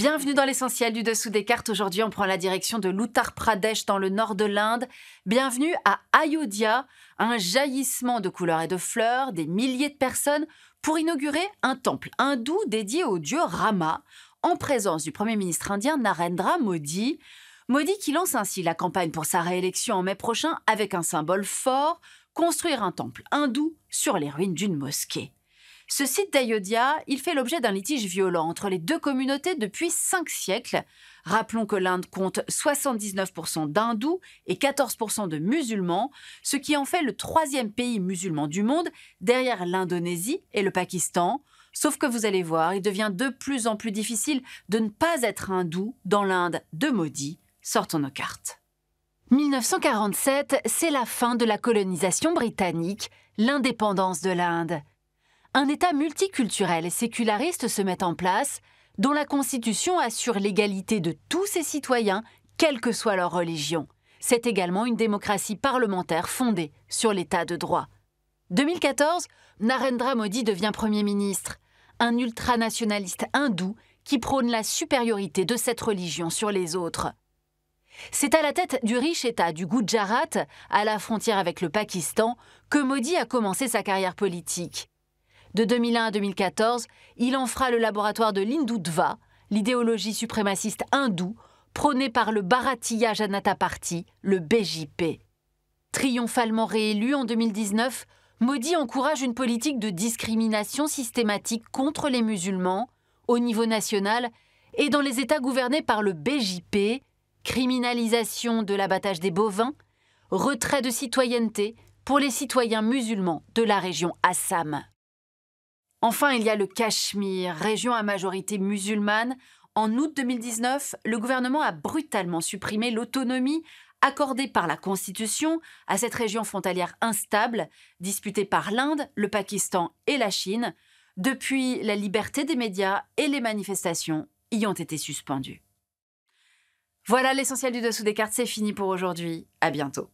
Bienvenue dans l'essentiel du dessous des cartes. Aujourd'hui, on prend la direction de l'Uttar Pradesh dans le nord de l'Inde. Bienvenue à Ayodhya, un jaillissement de couleurs et de fleurs, des milliers de personnes pour inaugurer un temple hindou dédié au dieu Rama en présence du premier ministre indien Narendra Modi. Modi qui lance ainsi la campagne pour sa réélection en mai prochain avec un symbole fort, construire un temple hindou sur les ruines d'une mosquée. Ce site d'Ayodhya, il fait l'objet d'un litige violent entre les deux communautés depuis cinq siècles. Rappelons que l'Inde compte 79% d'hindous et 14% de musulmans, ce qui en fait le troisième pays musulman du monde, derrière l'Indonésie et le Pakistan. Sauf que vous allez voir, il devient de plus en plus difficile de ne pas être hindou dans l'Inde de maudit. Sortons nos cartes. 1947, c'est la fin de la colonisation britannique, l'indépendance de l'Inde un État multiculturel et séculariste se met en place, dont la Constitution assure l'égalité de tous ses citoyens, quelle que soit leur religion. C'est également une démocratie parlementaire fondée sur l'État de droit. 2014, Narendra Modi devient Premier ministre, un ultranationaliste hindou qui prône la supériorité de cette religion sur les autres. C'est à la tête du riche État du Gujarat, à la frontière avec le Pakistan, que Modi a commencé sa carrière politique. De 2001 à 2014, il en fera le laboratoire de l'Hindutva, l'idéologie suprémaciste hindoue, prônée par le Bharatiya Janata Party, le BJP. Triomphalement réélu en 2019, Modi encourage une politique de discrimination systématique contre les musulmans au niveau national et dans les États gouvernés par le BJP, criminalisation de l'abattage des bovins, retrait de citoyenneté pour les citoyens musulmans de la région Assam. Enfin, il y a le Cachemire, région à majorité musulmane. En août 2019, le gouvernement a brutalement supprimé l'autonomie accordée par la Constitution à cette région frontalière instable, disputée par l'Inde, le Pakistan et la Chine. Depuis, la liberté des médias et les manifestations y ont été suspendues. Voilà l'essentiel du dessous des cartes, c'est fini pour aujourd'hui. À bientôt.